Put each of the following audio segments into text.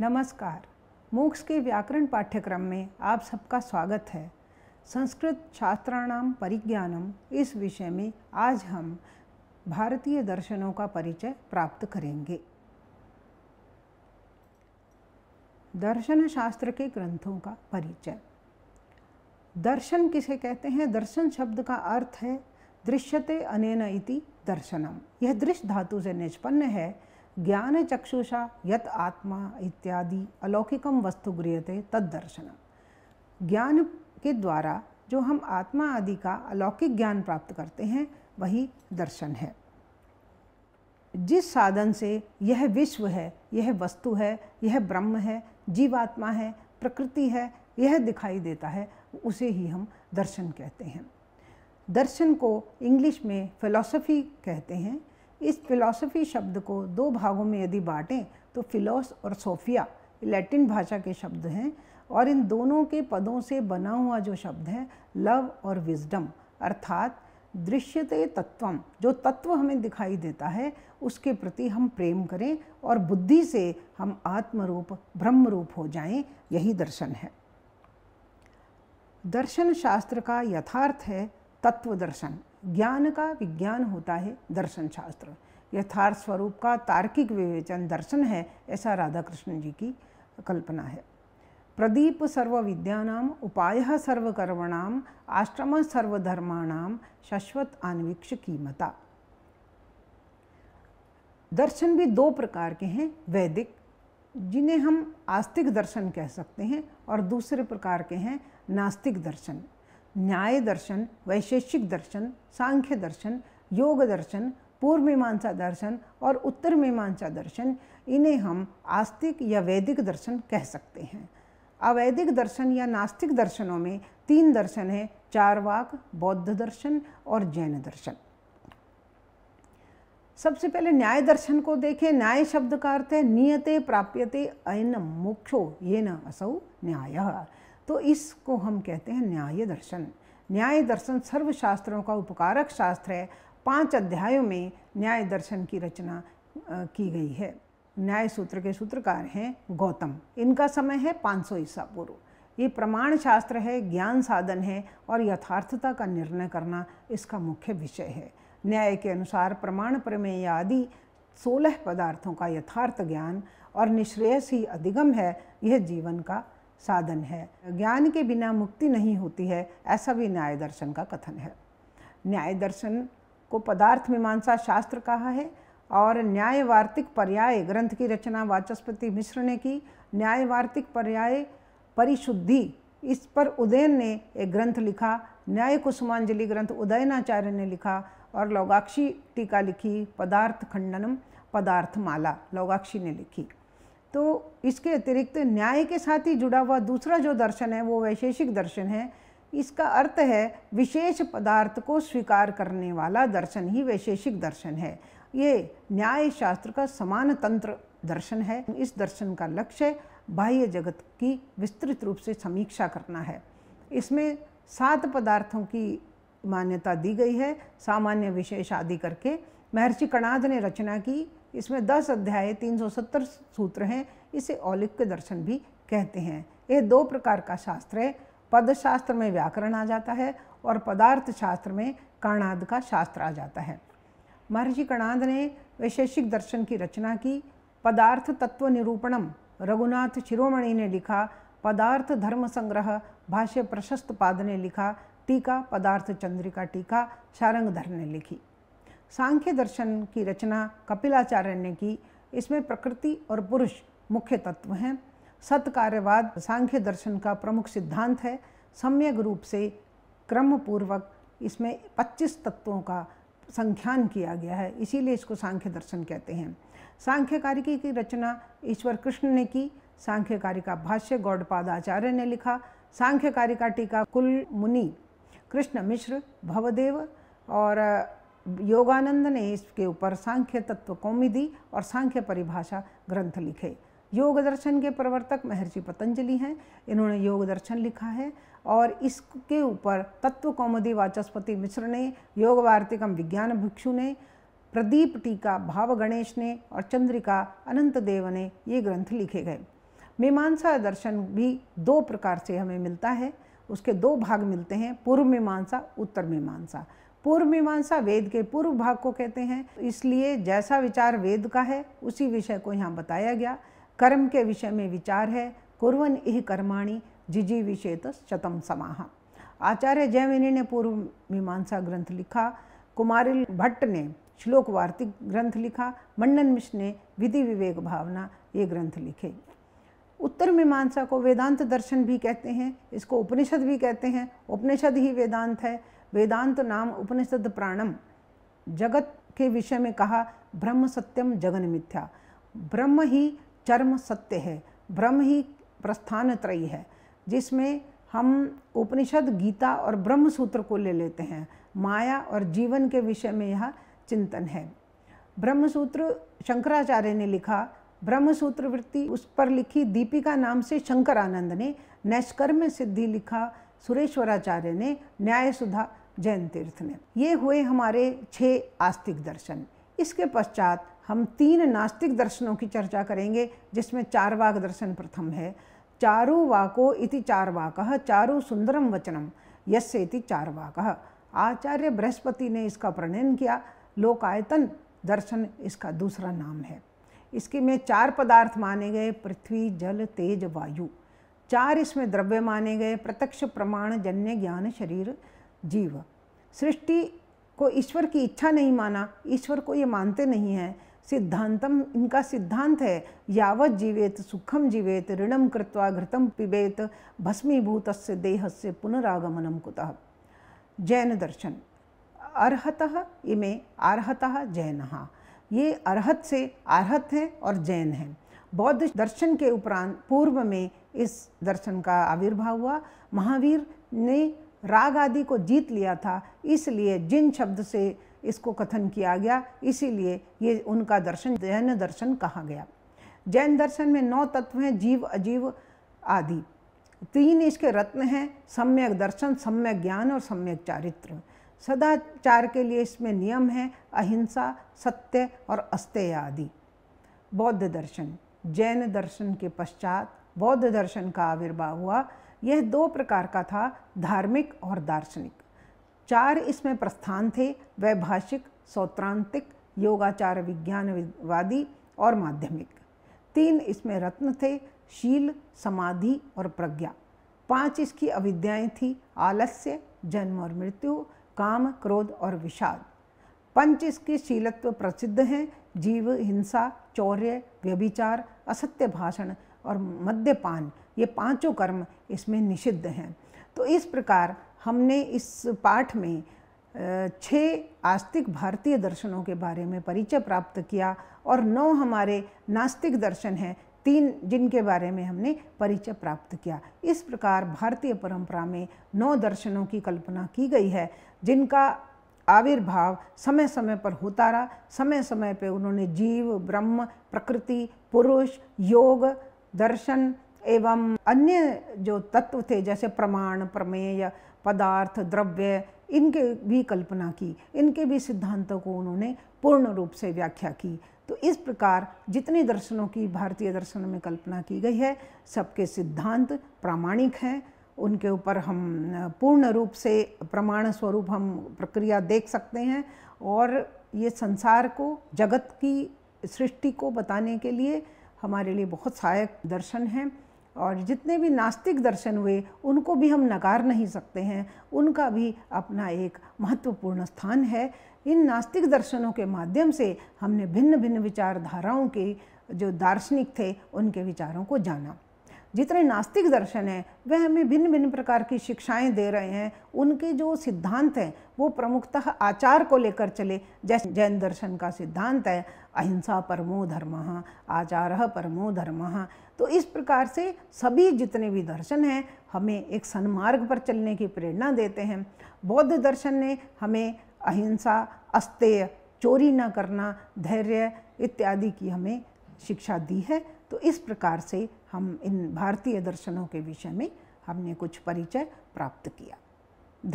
नमस्कार मूक्स के व्याकरण पाठ्यक्रम में आप सबका स्वागत है संस्कृत शास्त्राणाम परिज्ञानम इस विषय में आज हम भारतीय दर्शनों का परिचय प्राप्त करेंगे दर्शन शास्त्र के ग्रंथों का परिचय दर्शन किसे कहते हैं दर्शन शब्द का अर्थ है दृश्यते अनेन इति दर्शनम यह दृश्य धातु से निष्पन्न है ज्ञान चक्षुषा यत आत्मा इत्यादि अलौकिकम वस्तु गृहते तद्दर्शन ज्ञान के द्वारा जो हम आत्मा आदि का अलौकिक ज्ञान प्राप्त करते हैं वही दर्शन है जिस साधन से यह विश्व है यह वस्तु है यह ब्रह्म है जीवात्मा है प्रकृति है यह दिखाई देता है उसे ही हम दर्शन कहते हैं दर्शन को इंग्लिश में फिलॉसफी कहते हैं इस फिलॉसफी शब्द को दो भागों में यदि बांटें तो फिलोस और सोफिया लैटिन भाषा के शब्द हैं और इन दोनों के पदों से बना हुआ जो शब्द है लव और विजडम अर्थात दृश्यते तत्वम जो तत्व हमें दिखाई देता है उसके प्रति हम प्रेम करें और बुद्धि से हम आत्मरूप ब्रह्म रूप हो जाएं यही दर्शन है दर्शन शास्त्र का यथार्थ है तत्व दर्शन ज्ञान का विज्ञान होता है दर्शन शास्त्र यथार्थ स्वरूप का तार्किक विवेचन दर्शन है ऐसा राधा कृष्ण जी की कल्पना है प्रदीप सर्व विद्यानाम उपाय सर्वकर्मणाम आश्रम सर्वधर्माणाम शाश्वत आन्वीक्ष कीमता दर्शन भी दो प्रकार के हैं वैदिक जिन्हें हम आस्तिक दर्शन कह सकते हैं और दूसरे प्रकार के हैं नास्तिक दर्शन न्याय दर्शन वैशेषिक दर्शन सांख्य दर्शन योग दर्शन पूर्व मीमांसा दर्शन और उत्तर मीमांसा दर्शन इन्हें हम आस्तिक या वैदिक दर्शन कह सकते हैं अवैदिक दर्शन या नास्तिक दर्शनों में तीन दर्शन हैं चारवाक बौद्ध दर्शन और जैन दर्शन सबसे पहले न्याय दर्शन को देखें न्याय शब्द का अर्थ है नियते प्राप्यते अयन मुख्यो ये न असौ न्याय तो इसको हम कहते हैं न्याय दर्शन न्याय दर्शन सर्व शास्त्रों का उपकारक शास्त्र है पांच अध्यायों में न्याय दर्शन की रचना की गई है न्याय सूत्र के सूत्रकार हैं गौतम इनका समय है 500 सौ ईसा पूर्व ये प्रमाण शास्त्र है ज्ञान साधन है और यथार्थता का निर्णय करना इसका मुख्य विषय है न्याय के अनुसार प्रमाण प्रमेय आदि सोलह पदार्थों का यथार्थ ज्ञान और निश्रेयस ही अधिगम है यह जीवन का साधन है ज्ञान के बिना मुक्ति नहीं होती है ऐसा भी न्याय दर्शन का कथन है न्याय दर्शन को पदार्थ मीमांसा शास्त्र कहा है और न्यायवार्तिक पर्याय ग्रंथ की रचना वाचस्पति मिश्र ने की न्यायवार्तिक पर्याय परिशुद्धि इस पर उदयन ने एक ग्रंथ लिखा न्याय कुसुमांजलि ग्रंथ उदयनाचार्य ने लिखा और लौगाक्षी टीका लिखी पदार्थ खंडनम पदार्थ माला लौगाक्षी ने लिखी तो इसके अतिरिक्त न्याय के साथ ही जुड़ा हुआ दूसरा जो दर्शन है वो वैशेषिक दर्शन है इसका अर्थ है विशेष पदार्थ को स्वीकार करने वाला दर्शन ही वैशेषिक दर्शन है ये न्याय शास्त्र का समान तंत्र दर्शन है इस दर्शन का लक्ष्य बाह्य जगत की विस्तृत रूप से समीक्षा करना है इसमें सात पदार्थों की मान्यता दी गई है सामान्य विशेष आदि करके महर्षि कणाद ने रचना की इसमें दस अध्याय तीन सौ सत्तर सूत्र हैं इसे औलिक के दर्शन भी कहते हैं यह दो प्रकार का शास्त्र है पद शास्त्र में व्याकरण आ जाता है और पदार्थ शास्त्र में कर्णाद का शास्त्र आ जाता है महर्षि कर्णाद ने वैशेषिक दर्शन की रचना की पदार्थ तत्व निरूपणम रघुनाथ शिरोमणि ने लिखा पदार्थ धर्म संग्रह भाष्य प्रशस्त पाद ने लिखा टीका पदार्थ चंद्रिका टीका शारंगधर ने लिखी सांख्य दर्शन की रचना कपिलाचार्य ने की इसमें प्रकृति और पुरुष मुख्य तत्व हैं सत्कार्यवाद सांख्य दर्शन का प्रमुख सिद्धांत है सम्यक रूप से क्रमपूर्वक इसमें 25 तत्वों का संख्यान किया गया है इसीलिए इसको सांख्य दर्शन कहते हैं सांख्यकारिकी की रचना ईश्वर कृष्ण ने की सांख्यकारिका का भाष्य गौडपादाचार्य ने लिखा सांख्यकारिका का टीका कुल मुनि कृष्ण मिश्र भवदेव और योगानंद ने इसके ऊपर सांख्य तत्व कौमी दी और सांख्य परिभाषा ग्रंथ लिखे योग दर्शन के प्रवर्तक महर्षि पतंजलि हैं इन्होंने योग दर्शन लिखा है और इसके ऊपर तत्व कौमदी वाचस्पति मिश्र ने योग वार्तिकम विज्ञान भिक्षु ने प्रदीप टीका भाव गणेश ने और चंद्रिका अनंत देव ने ये ग्रंथ लिखे गए मीमांसा दर्शन भी दो प्रकार से हमें मिलता है उसके दो भाग मिलते हैं पूर्व मीमांसा उत्तर मीमांसा पूर्व मीमांसा वेद के पूर्व भाग को कहते हैं इसलिए जैसा विचार वेद का है उसी विषय को यहाँ बताया गया कर्म के विषय में विचार है कुरवन इह कर्माणी जिजी तो शतम समाह आचार्य जयमिनी ने पूर्व मीमांसा ग्रंथ लिखा कुमारिल भट्ट ने श्लोक वार्तिक ग्रंथ लिखा मंडन मिश्र ने विधि विवेक भावना ये ग्रंथ लिखे उत्तर मीमांसा को वेदांत दर्शन भी कहते हैं इसको उपनिषद भी कहते हैं उपनिषद ही वेदांत है वेदांत नाम उपनिषद प्राणम जगत के विषय में कहा ब्रह्म सत्यम जगन मिथ्या ब्रह्म ही चर्म सत्य है ब्रह्म ही प्रस्थान त्रयी है जिसमें हम उपनिषद गीता और ब्रह्म सूत्र को ले लेते हैं माया और जीवन के विषय में यह चिंतन है ब्रह्म सूत्र शंकराचार्य ने लिखा ब्रह्म सूत्र वृत्ति उस पर लिखी दीपिका नाम से शंकरानंद ने नैष्कर्म सिद्धि लिखा सुरेश्वराचार्य ने न्याय सुधा जैन तीर्थ ने ये हुए हमारे छः आस्तिक दर्शन इसके पश्चात हम तीन नास्तिक दर्शनों की चर्चा करेंगे जिसमें चारवाक दर्शन प्रथम है चारु वाको इति चारवाक चारु सुंदरम वचनम यस्य इति चारवाक आचार्य बृहस्पति ने इसका प्रणयन किया लोकायतन दर्शन इसका दूसरा नाम है इसके में चार पदार्थ माने गए पृथ्वी जल तेज वायु चार इसमें द्रव्य माने गए प्रत्यक्ष प्रमाण जन्य ज्ञान शरीर जीव सृष्टि को ईश्वर की इच्छा नहीं माना ईश्वर को ये मानते नहीं हैं सिद्धांतम इनका सिद्धांत है यावत जीवेत सुखम जीवेत ऋणम कृत्वा घृतम पिबेत भस्मीभूत देह से पुनरागमनम कुतः जैन दर्शन अर्हत इमे अर्हत जैन ये अर्हत से अर्हत हैं और जैन हैं बौद्ध दर्शन के उपरांत पूर्व में इस दर्शन का आविर्भाव हुआ महावीर ने राग आदि को जीत लिया था इसलिए जिन शब्द से इसको कथन किया गया इसीलिए ये उनका दर्शन जैन दर्शन कहा गया जैन दर्शन में नौ तत्व हैं जीव अजीव आदि तीन इसके रत्न हैं सम्यक दर्शन सम्यक ज्ञान और सम्यक चारित्र सदाचार के लिए इसमें नियम हैं अहिंसा सत्य और अस्तेय आदि बौद्ध दर्शन जैन दर्शन के पश्चात बौद्ध दर्शन का आविर्भाव हुआ यह दो प्रकार का था धार्मिक और दार्शनिक चार इसमें प्रस्थान थे वैभाषिक सौत्रांतिक योगाचार विज्ञानवादी और माध्यमिक तीन इसमें रत्न थे शील समाधि और प्रज्ञा पांच इसकी अविद्याएं थी आलस्य जन्म और मृत्यु काम क्रोध और विषाद पंच इसके शीलत्व प्रसिद्ध हैं जीव हिंसा चौर्य व्यभिचार असत्य भाषण और मद्यपान ये पांचों कर्म इसमें निषिद्ध हैं तो इस प्रकार हमने इस पाठ में छः आस्तिक भारतीय दर्शनों के बारे में परिचय प्राप्त किया और नौ हमारे नास्तिक दर्शन हैं तीन जिनके बारे में हमने परिचय प्राप्त किया इस प्रकार भारतीय परंपरा में नौ दर्शनों की कल्पना की गई है जिनका आविर्भाव समय समय पर होता रहा समय समय पर उन्होंने जीव ब्रह्म प्रकृति पुरुष योग दर्शन एवं अन्य जो तत्व थे जैसे प्रमाण प्रमेय पदार्थ द्रव्य इनके भी कल्पना की इनके भी सिद्धांतों को उन्होंने पूर्ण रूप से व्याख्या की तो इस प्रकार जितने दर्शनों की भारतीय दर्शन में कल्पना की गई है सबके सिद्धांत प्रामाणिक हैं उनके ऊपर हम पूर्ण रूप से प्रमाण स्वरूप हम प्रक्रिया देख सकते हैं और ये संसार को जगत की सृष्टि को बताने के लिए हमारे लिए बहुत सहायक दर्शन हैं और जितने भी नास्तिक दर्शन हुए उनको भी हम नकार नहीं सकते हैं उनका भी अपना एक महत्वपूर्ण स्थान है इन नास्तिक दर्शनों के माध्यम से हमने भिन्न भिन्न विचारधाराओं के जो दार्शनिक थे उनके विचारों को जाना जितने नास्तिक दर्शन हैं वह हमें भिन्न भिन्न प्रकार की शिक्षाएं दे रहे हैं उनके जो सिद्धांत हैं वो प्रमुखतः आचार को लेकर चले जैसे जैन दर्शन का सिद्धांत है अहिंसा परमो धर्म आचार परमो धर्म तो इस प्रकार से सभी जितने भी दर्शन हैं हमें एक सन्मार्ग पर चलने की प्रेरणा देते हैं बौद्ध दर्शन ने हमें अहिंसा अस्तेय चोरी न करना धैर्य इत्यादि की हमें शिक्षा दी है तो इस प्रकार से हम इन भारतीय दर्शनों के विषय में हमने कुछ परिचय प्राप्त किया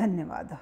धन्यवाद